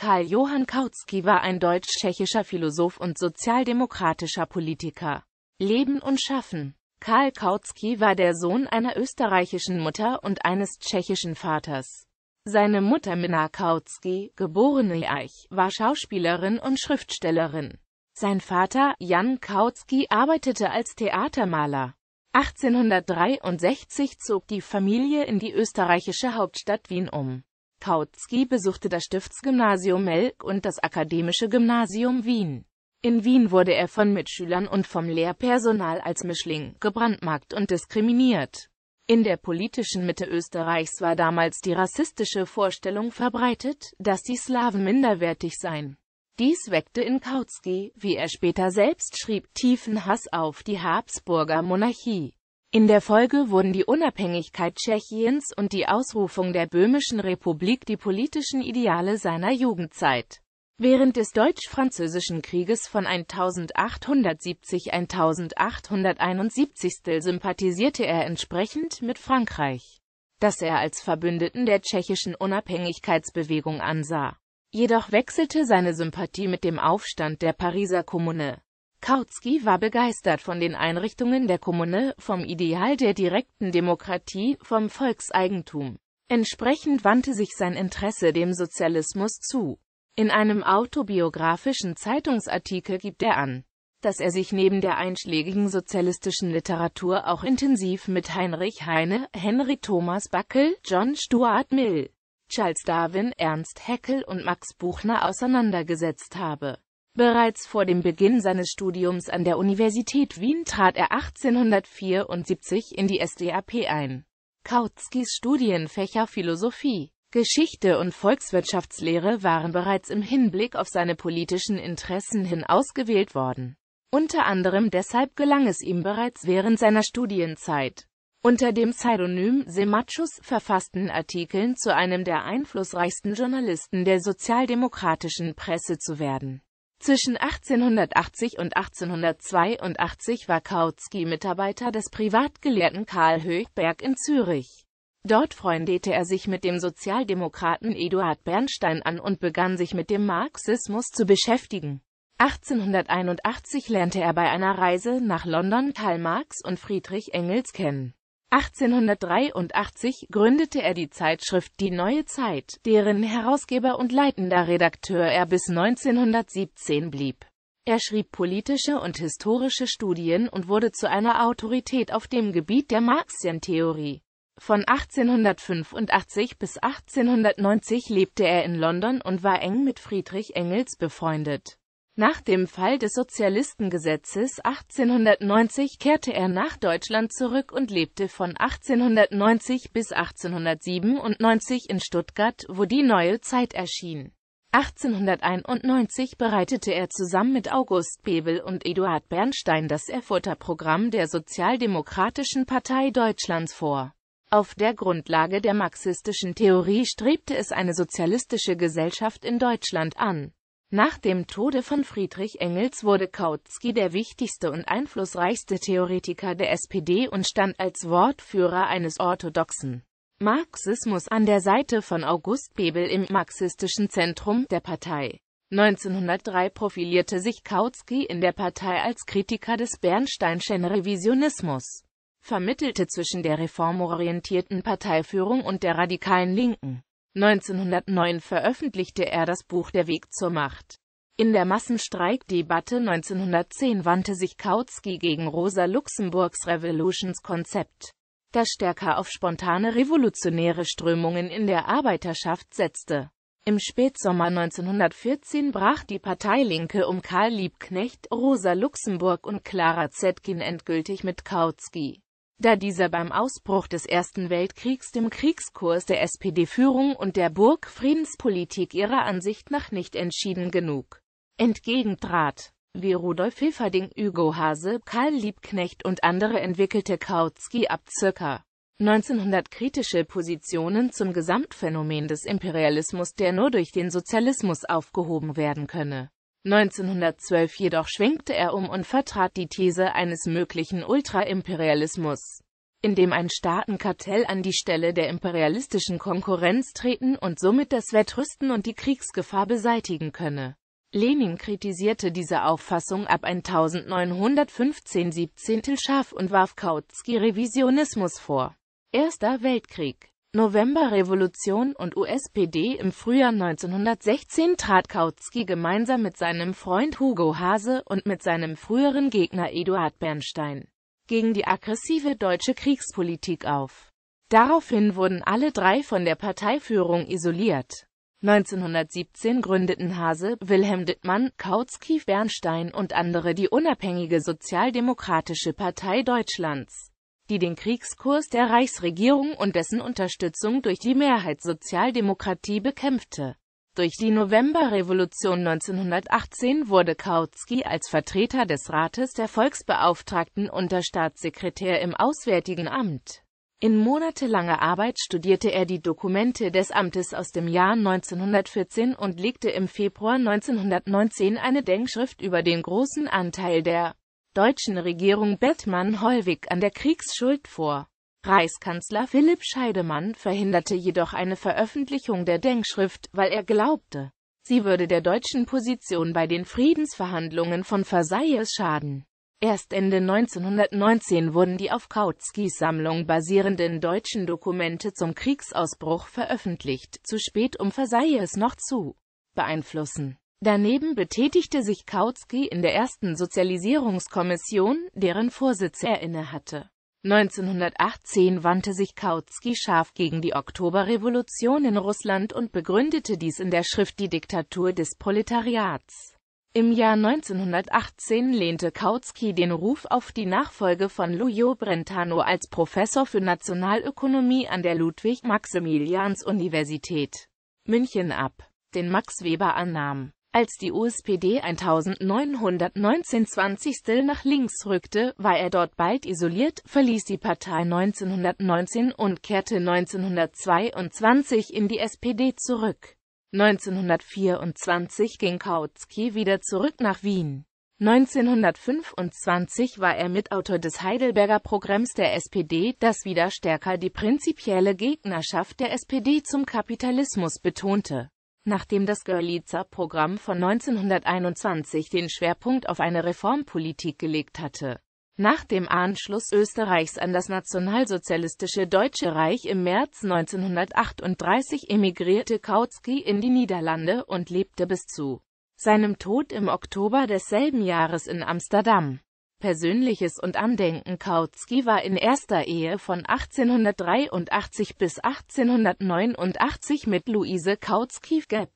Karl Johann Kautsky war ein deutsch-tschechischer Philosoph und sozialdemokratischer Politiker. Leben und Schaffen Karl Kautsky war der Sohn einer österreichischen Mutter und eines tschechischen Vaters. Seine Mutter Minna Kautsky, geborene Eich, war Schauspielerin und Schriftstellerin. Sein Vater, Jan Kautsky, arbeitete als Theatermaler. 1863 zog die Familie in die österreichische Hauptstadt Wien um. Kautsky besuchte das Stiftsgymnasium Melk und das Akademische Gymnasium Wien. In Wien wurde er von Mitschülern und vom Lehrpersonal als Mischling gebrandmarkt und diskriminiert. In der politischen Mitte Österreichs war damals die rassistische Vorstellung verbreitet, dass die Slawen minderwertig seien. Dies weckte in Kautsky, wie er später selbst schrieb, tiefen Hass auf die Habsburger Monarchie. In der Folge wurden die Unabhängigkeit Tschechiens und die Ausrufung der Böhmischen Republik die politischen Ideale seiner Jugendzeit. Während des Deutsch-Französischen Krieges von 1870-1871 sympathisierte er entsprechend mit Frankreich, das er als Verbündeten der tschechischen Unabhängigkeitsbewegung ansah. Jedoch wechselte seine Sympathie mit dem Aufstand der Pariser Kommune. Kautsky war begeistert von den Einrichtungen der Kommune, vom Ideal der direkten Demokratie, vom Volkseigentum. Entsprechend wandte sich sein Interesse dem Sozialismus zu. In einem autobiografischen Zeitungsartikel gibt er an, dass er sich neben der einschlägigen sozialistischen Literatur auch intensiv mit Heinrich Heine, Henry Thomas Buckel, John Stuart Mill, Charles Darwin, Ernst Haeckel und Max Buchner auseinandergesetzt habe Bereits vor dem Beginn seines Studiums an der Universität Wien trat er 1874 in die SDAP ein. Kautskys Studienfächer Philosophie, Geschichte und Volkswirtschaftslehre waren bereits im Hinblick auf seine politischen Interessen hin ausgewählt worden. Unter anderem deshalb gelang es ihm bereits während seiner Studienzeit, unter dem Pseudonym Semachus verfassten Artikeln zu einem der einflussreichsten Journalisten der sozialdemokratischen Presse zu werden. Zwischen 1880 und 1882 war Kautsky Mitarbeiter des Privatgelehrten Karl Höchberg in Zürich. Dort freundete er sich mit dem Sozialdemokraten Eduard Bernstein an und begann sich mit dem Marxismus zu beschäftigen. 1881 lernte er bei einer Reise nach London Karl Marx und Friedrich Engels kennen. 1883 gründete er die Zeitschrift Die Neue Zeit, deren Herausgeber und leitender Redakteur er bis 1917 blieb. Er schrieb politische und historische Studien und wurde zu einer Autorität auf dem Gebiet der Marxian-Theorie. Von 1885 bis 1890 lebte er in London und war eng mit Friedrich Engels befreundet. Nach dem Fall des Sozialistengesetzes 1890 kehrte er nach Deutschland zurück und lebte von 1890 bis 1897 in Stuttgart, wo die Neue Zeit erschien. 1891 bereitete er zusammen mit August Bebel und Eduard Bernstein das Erfurter Programm der Sozialdemokratischen Partei Deutschlands vor. Auf der Grundlage der marxistischen Theorie strebte es eine sozialistische Gesellschaft in Deutschland an. Nach dem Tode von Friedrich Engels wurde Kautsky der wichtigste und einflussreichste Theoretiker der SPD und stand als Wortführer eines orthodoxen Marxismus an der Seite von August Bebel im marxistischen Zentrum der Partei. 1903 profilierte sich Kautsky in der Partei als Kritiker des Bernsteinschen Revisionismus, vermittelte zwischen der reformorientierten Parteiführung und der radikalen Linken. 1909 veröffentlichte er das Buch Der Weg zur Macht. In der Massenstreikdebatte 1910 wandte sich Kautsky gegen Rosa Luxemburgs Revolutions-Konzept, das stärker auf spontane revolutionäre Strömungen in der Arbeiterschaft setzte. Im Spätsommer 1914 brach die Parteilinke um Karl Liebknecht, Rosa Luxemburg und Clara Zetkin endgültig mit Kautsky da dieser beim Ausbruch des Ersten Weltkriegs dem Kriegskurs der SPD-Führung und der Burg-Friedenspolitik ihrer Ansicht nach nicht entschieden genug entgegentrat. Wie Rudolf Hilferding, Hugo Hase, Karl Liebknecht und andere entwickelte Kautsky ab ca. 1900 kritische Positionen zum Gesamtphänomen des Imperialismus, der nur durch den Sozialismus aufgehoben werden könne. 1912 jedoch schwenkte er um und vertrat die These eines möglichen Ultraimperialismus, in dem ein Staatenkartell an die Stelle der imperialistischen Konkurrenz treten und somit das Wettrüsten und die Kriegsgefahr beseitigen könne. Lenin kritisierte diese Auffassung ab 1915 17 scharf und warf Kautsky Revisionismus vor. Erster Weltkrieg Novemberrevolution und USPD Im Frühjahr 1916 trat Kautsky gemeinsam mit seinem Freund Hugo Hase und mit seinem früheren Gegner Eduard Bernstein gegen die aggressive deutsche Kriegspolitik auf. Daraufhin wurden alle drei von der Parteiführung isoliert. 1917 gründeten Hase, Wilhelm Dittmann, Kautsky, Bernstein und andere die unabhängige Sozialdemokratische Partei Deutschlands die den Kriegskurs der Reichsregierung und dessen Unterstützung durch die Mehrheitssozialdemokratie bekämpfte. Durch die Novemberrevolution 1918 wurde Kautsky als Vertreter des Rates der Volksbeauftragten unter Staatssekretär im Auswärtigen Amt. In monatelanger Arbeit studierte er die Dokumente des Amtes aus dem Jahr 1914 und legte im Februar 1919 eine Denkschrift über den großen Anteil der deutschen Regierung Bettmann Hollweg an der Kriegsschuld vor. Reichskanzler Philipp Scheidemann verhinderte jedoch eine Veröffentlichung der Denkschrift, weil er glaubte, sie würde der deutschen Position bei den Friedensverhandlungen von Versailles schaden. Erst Ende 1919 wurden die auf Kautskis Sammlung basierenden deutschen Dokumente zum Kriegsausbruch veröffentlicht, zu spät um Versailles noch zu beeinflussen. Daneben betätigte sich Kautsky in der ersten Sozialisierungskommission, deren Vorsitz er innehatte. 1918 wandte sich Kautsky scharf gegen die Oktoberrevolution in Russland und begründete dies in der Schrift Die Diktatur des Proletariats. Im Jahr 1918 lehnte Kautsky den Ruf auf die Nachfolge von Lujo Brentano als Professor für Nationalökonomie an der Ludwig-Maximilians-Universität München ab, den Max Weber annahm. Als die USPD 1919 20. nach links rückte, war er dort bald isoliert, verließ die Partei 1919 und kehrte 1922 in die SPD zurück. 1924 ging Kautsky wieder zurück nach Wien. 1925 war er Mitautor des Heidelberger Programms der SPD, das wieder stärker die prinzipielle Gegnerschaft der SPD zum Kapitalismus betonte. Nachdem das Görlitzer Programm von 1921 den Schwerpunkt auf eine Reformpolitik gelegt hatte, nach dem Anschluss Österreichs an das nationalsozialistische Deutsche Reich im März 1938 emigrierte Kautsky in die Niederlande und lebte bis zu seinem Tod im Oktober desselben Jahres in Amsterdam. Persönliches und Andenken Kautsky war in erster Ehe von 1883 bis 1889 mit Luise Kautsky geb.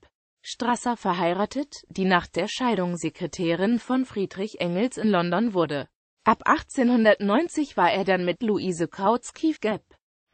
Strasser verheiratet, die nach der Scheidung Sekretärin von Friedrich Engels in London wurde. Ab 1890 war er dann mit Luise Kautsky geb.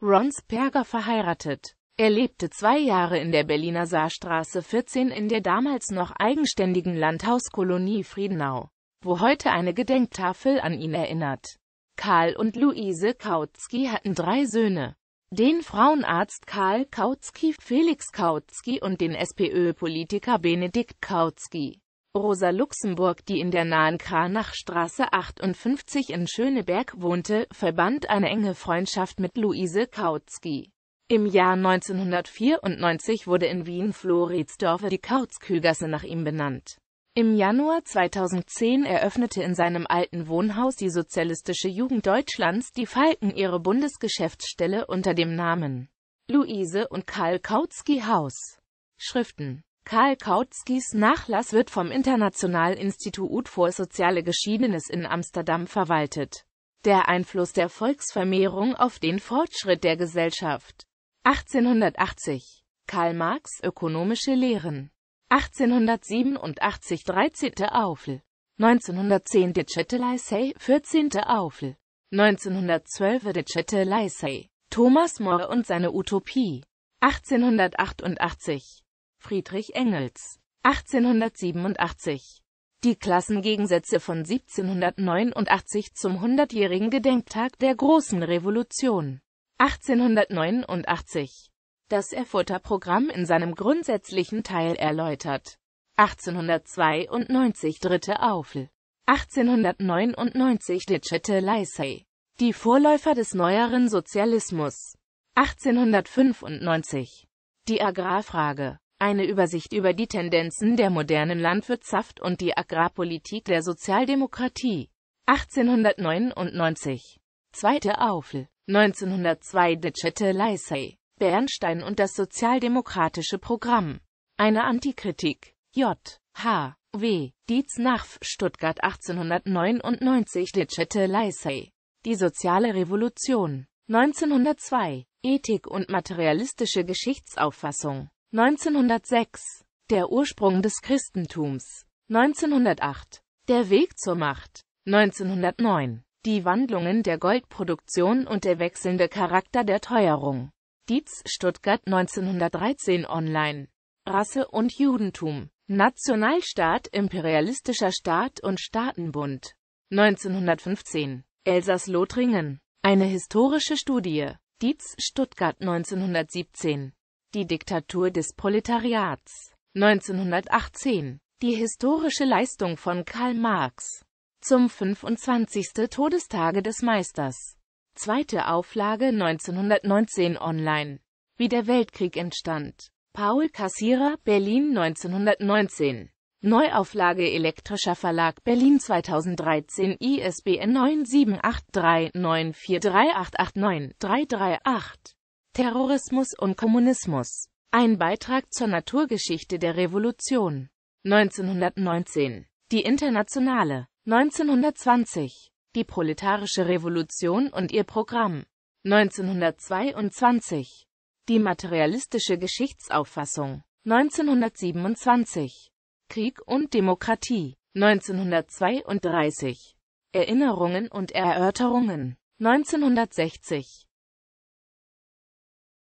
Ronsperger verheiratet. Er lebte zwei Jahre in der Berliner Saarstraße 14 in der damals noch eigenständigen Landhauskolonie Friedenau wo heute eine Gedenktafel an ihn erinnert. Karl und Luise Kautsky hatten drei Söhne. Den Frauenarzt Karl Kautsky, Felix Kautsky und den SPÖ-Politiker Benedikt Kautsky. Rosa Luxemburg, die in der nahen Kranachstraße 58 in Schöneberg wohnte, verband eine enge Freundschaft mit Luise Kautsky. Im Jahr 1994 wurde in Wien Floridsdorfer die Kautskügasse nach ihm benannt. Im Januar 2010 eröffnete in seinem alten Wohnhaus die Sozialistische Jugend Deutschlands die Falken ihre Bundesgeschäftsstelle unter dem Namen Luise und Karl Kautsky Haus. Schriften Karl Kautskys Nachlass wird vom International Institut für Soziale Geschiedenes in Amsterdam verwaltet. Der Einfluss der Volksvermehrung auf den Fortschritt der Gesellschaft. 1880 Karl Marx Ökonomische Lehren 1887 13. Aufel, 1910 Dicette Lycée, 14. Aufel, 1912 Dicette Lycée, Thomas More und seine Utopie, 1888 Friedrich Engels, 1887 die Klassengegensätze von 1789 zum 100-jährigen Gedenktag der Großen Revolution 1889 das Erfurter Programm in seinem grundsätzlichen Teil erläutert. 1892 Dritte Aufel 1899 Ditchete Lycée Die Vorläufer des neueren Sozialismus 1895 Die Agrarfrage eine Übersicht über die Tendenzen der modernen Landwirtschaft und die Agrarpolitik der Sozialdemokratie. 1899. Zweite Aufel. 1902 Ditchette Lycée. Bernstein und das sozialdemokratische Programm. Eine Antikritik. J. H. W. Dietz Nachf, Stuttgart 1899 Litschette Lycée. Die soziale Revolution. 1902. Ethik und materialistische Geschichtsauffassung. 1906. Der Ursprung des Christentums. 1908. Der Weg zur Macht. 1909. Die Wandlungen der Goldproduktion und der wechselnde Charakter der Teuerung. Dietz, Stuttgart 1913 online. Rasse und Judentum. Nationalstaat, imperialistischer Staat und Staatenbund. 1915. Elsass-Lothringen. Eine historische Studie. Dietz, Stuttgart 1917. Die Diktatur des Proletariats. 1918. Die historische Leistung von Karl Marx. Zum 25. Todestage des Meisters zweite Auflage 1919 online. Wie der Weltkrieg entstand. Paul Kassierer, Berlin 1919. Neuauflage Elektrischer Verlag Berlin 2013 ISBN 9783943889338 Terrorismus und Kommunismus Ein Beitrag zur Naturgeschichte der Revolution 1919 Die Internationale 1920 die proletarische Revolution und ihr Programm. 1922. Die materialistische Geschichtsauffassung. 1927. Krieg und Demokratie. 1932. Erinnerungen und Erörterungen. 1960.